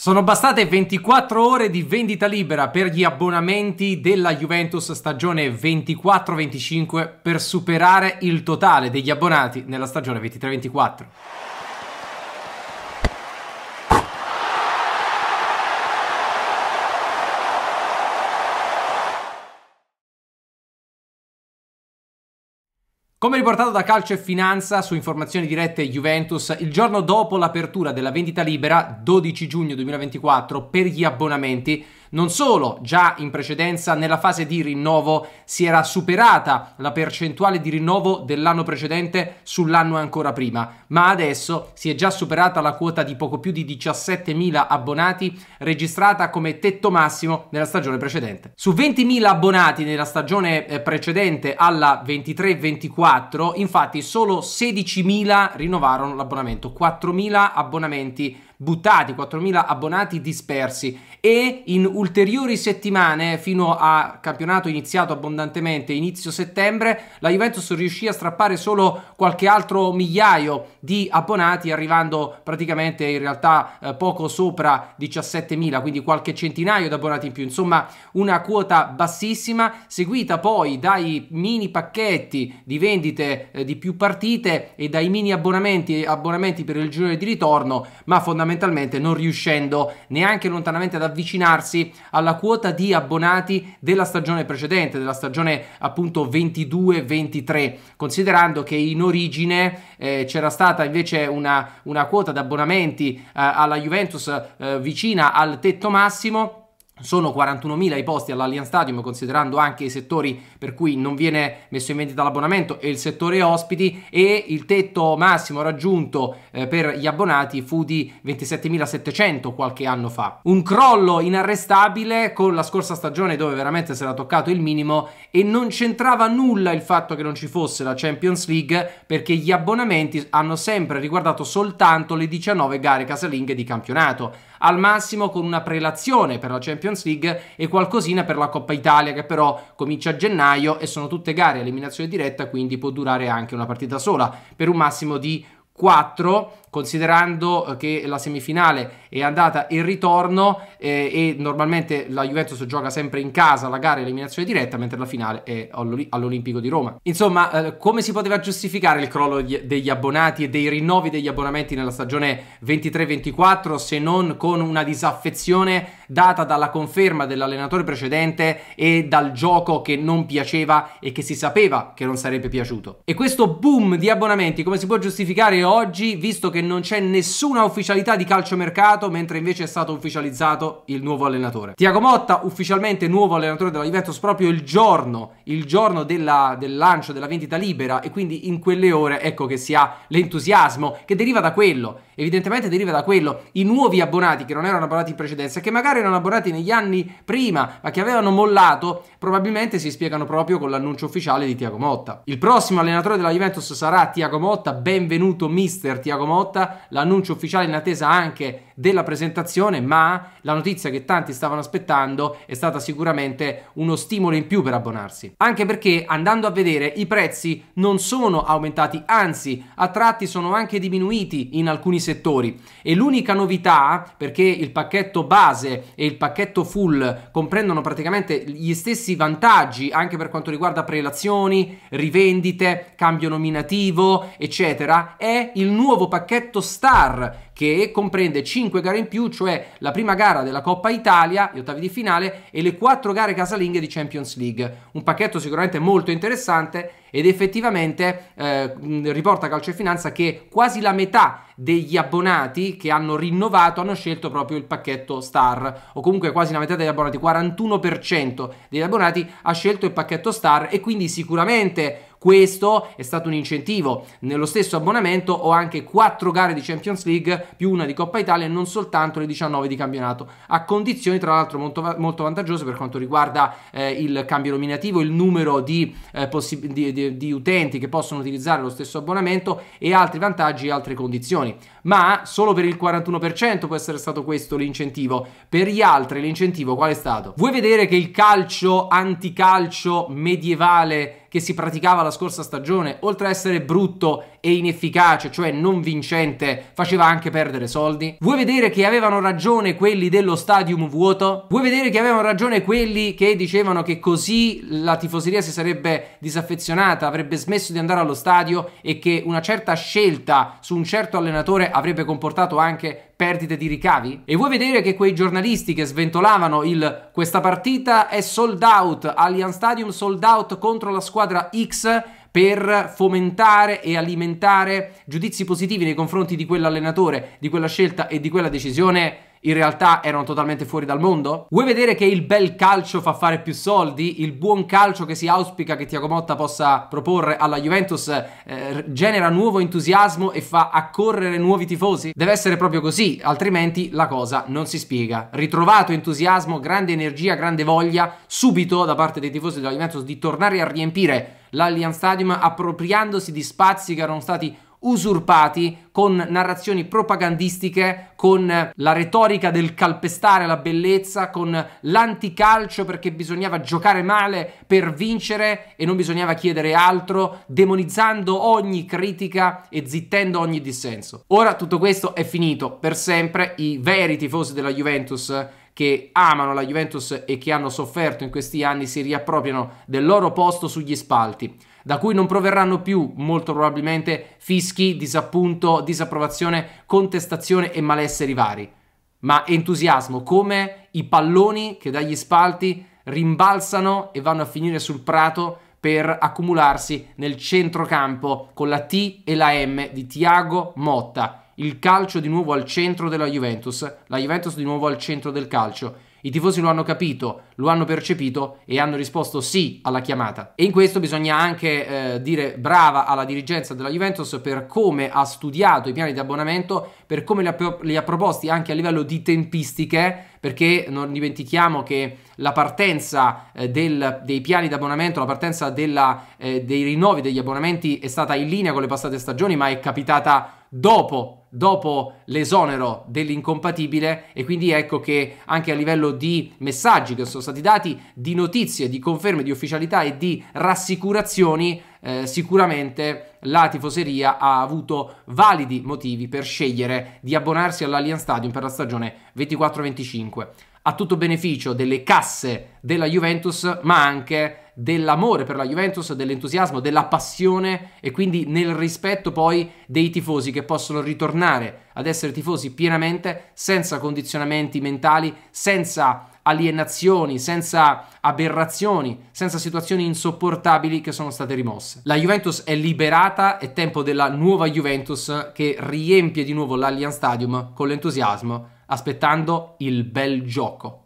Sono bastate 24 ore di vendita libera per gli abbonamenti della Juventus stagione 24-25 per superare il totale degli abbonati nella stagione 23-24. Come riportato da Calcio e Finanza su informazioni dirette Juventus, il giorno dopo l'apertura della vendita libera, 12 giugno 2024, per gli abbonamenti, non solo, già in precedenza nella fase di rinnovo si era superata la percentuale di rinnovo dell'anno precedente sull'anno ancora prima, ma adesso si è già superata la quota di poco più di 17.000 abbonati registrata come tetto massimo nella stagione precedente. Su 20.000 abbonati nella stagione eh, precedente alla 23-24, infatti solo 16.000 rinnovarono l'abbonamento, 4.000 abbonamenti buttati, 4.000 abbonati dispersi e in ulteriori settimane fino a campionato iniziato abbondantemente inizio settembre la Juventus riuscì a strappare solo qualche altro migliaio di abbonati arrivando praticamente in realtà eh, poco sopra 17.000 quindi qualche centinaio di abbonati in più insomma una quota bassissima seguita poi dai mini pacchetti di vendite eh, di più partite e dai mini abbonamenti abbonamenti per il giro di ritorno ma fondamentalmente fondamentalmente non riuscendo neanche lontanamente ad avvicinarsi alla quota di abbonati della stagione precedente, della stagione appunto 22-23, considerando che in origine eh, c'era stata invece una, una quota di abbonamenti eh, alla Juventus eh, vicina al tetto massimo sono 41.000 i posti all'Allianz Stadium, considerando anche i settori per cui non viene messo in vendita l'abbonamento e il settore ospiti e il tetto massimo raggiunto eh, per gli abbonati fu di 27.700 qualche anno fa. Un crollo inarrestabile con la scorsa stagione dove veramente si era toccato il minimo e non c'entrava nulla il fatto che non ci fosse la Champions League perché gli abbonamenti hanno sempre riguardato soltanto le 19 gare casalinghe di campionato, al massimo con una prelazione per la Champions Champions League e qualcosina per la Coppa Italia che però comincia a gennaio e sono tutte gare a eliminazione diretta quindi può durare anche una partita sola per un massimo di 4 considerando eh, che la semifinale è andata in ritorno eh, e normalmente la Juventus gioca sempre in casa la gara eliminazione diretta, mentre la finale è all'Olimpico di Roma. Insomma, eh, come si poteva giustificare il crollo degli abbonati e dei rinnovi degli abbonamenti nella stagione 23-24 se non con una disaffezione data dalla conferma dell'allenatore precedente e dal gioco che non piaceva e che si sapeva che non sarebbe piaciuto? E questo boom di abbonamenti come si può giustificare oggi visto che che non c'è nessuna ufficialità di calciomercato, mentre invece è stato ufficializzato il nuovo allenatore. Tiago Motta, ufficialmente nuovo allenatore della Juventus, proprio il giorno, il giorno della, del lancio della vendita libera, e quindi in quelle ore ecco che si ha l'entusiasmo che deriva da quello. Evidentemente deriva da quello. I nuovi abbonati che non erano abbonati in precedenza, che magari erano abbonati negli anni prima, ma che avevano mollato, probabilmente si spiegano proprio con l'annuncio ufficiale di Tiago Motta. Il prossimo allenatore della Juventus sarà Tiago Motta. Benvenuto, mister Tiago Motta volta l'annuncio ufficiale in attesa anche della presentazione, ma la notizia che tanti stavano aspettando è stata sicuramente uno stimolo in più per abbonarsi. Anche perché andando a vedere i prezzi non sono aumentati, anzi a tratti sono anche diminuiti in alcuni settori e l'unica novità, perché il pacchetto base e il pacchetto full comprendono praticamente gli stessi vantaggi anche per quanto riguarda prelazioni, rivendite, cambio nominativo, eccetera, è il nuovo pacchetto effetto star che comprende 5 gare in più, cioè la prima gara della Coppa Italia, gli ottavi di finale, e le 4 gare casalinghe di Champions League. Un pacchetto sicuramente molto interessante ed effettivamente eh, riporta Calcio e Finanza che quasi la metà degli abbonati che hanno rinnovato hanno scelto proprio il pacchetto Star o comunque quasi la metà degli abbonati, 41% degli abbonati ha scelto il pacchetto Star e quindi sicuramente questo è stato un incentivo. Nello stesso abbonamento ho anche 4 gare di Champions League più una di Coppa Italia e non soltanto le 19 di campionato, a condizioni tra l'altro molto, molto vantaggiose per quanto riguarda eh, il cambio nominativo, il numero di, eh, di, di, di utenti che possono utilizzare lo stesso abbonamento e altri vantaggi e altre condizioni. Ma solo per il 41% può essere stato questo l'incentivo. Per gli altri l'incentivo qual è stato? Vuoi vedere che il calcio anticalcio medievale che si praticava la scorsa stagione, oltre a essere brutto e inefficace, cioè non vincente, faceva anche perdere soldi? Vuoi vedere che avevano ragione quelli dello stadium vuoto? Vuoi vedere che avevano ragione quelli che dicevano che così la tifoseria si sarebbe disaffezionata, avrebbe smesso di andare allo stadio e che una certa scelta su un certo allenatore avrebbe comportato anche perdite di ricavi? E vuoi vedere che quei giornalisti che sventolavano il questa partita è sold out, Allianz Stadium sold out contro la squadra X per fomentare e alimentare giudizi positivi nei confronti di quell'allenatore, di quella scelta e di quella decisione in realtà erano totalmente fuori dal mondo? Vuoi vedere che il bel calcio fa fare più soldi? Il buon calcio che si auspica che Tiago Motta possa proporre alla Juventus eh, genera nuovo entusiasmo e fa accorrere nuovi tifosi? Deve essere proprio così, altrimenti la cosa non si spiega. Ritrovato entusiasmo, grande energia, grande voglia subito da parte dei tifosi della Juventus di tornare a riempire l'Allianz Stadium appropriandosi di spazi che erano stati usurpati con narrazioni propagandistiche, con la retorica del calpestare la bellezza, con l'anticalcio perché bisognava giocare male per vincere e non bisognava chiedere altro, demonizzando ogni critica e zittendo ogni dissenso. Ora tutto questo è finito per sempre, i veri tifosi della Juventus che amano la Juventus e che hanno sofferto in questi anni si riappropriano del loro posto sugli spalti, da cui non proverranno più molto probabilmente fischi, disappunto, disapprovazione, contestazione e malesseri vari, ma entusiasmo come i palloni che dagli spalti rimbalzano e vanno a finire sul prato per accumularsi nel centrocampo con la T e la M di Tiago Motta, il calcio di nuovo al centro della Juventus, la Juventus di nuovo al centro del calcio. I tifosi lo hanno capito, lo hanno percepito e hanno risposto sì alla chiamata. E in questo bisogna anche eh, dire brava alla dirigenza della Juventus per come ha studiato i piani di abbonamento, per come li ha, li ha proposti anche a livello di tempistiche, perché non dimentichiamo che la partenza eh, del, dei piani di abbonamento, la partenza della, eh, dei rinnovi degli abbonamenti è stata in linea con le passate stagioni, ma è capitata dopo dopo l'esonero dell'incompatibile e quindi ecco che anche a livello di messaggi che sono stati dati, di notizie, di conferme di ufficialità e di rassicurazioni, eh, sicuramente la tifoseria ha avuto validi motivi per scegliere di abbonarsi all'Allianz Stadium per la stagione 24-25 a tutto beneficio delle casse della Juventus, ma anche dell'amore per la Juventus, dell'entusiasmo, della passione e quindi nel rispetto poi dei tifosi che possono ritornare ad essere tifosi pienamente, senza condizionamenti mentali, senza alienazioni, senza aberrazioni, senza situazioni insopportabili che sono state rimosse. La Juventus è liberata, è tempo della nuova Juventus che riempie di nuovo l'Allianz Stadium con l'entusiasmo, aspettando il bel gioco.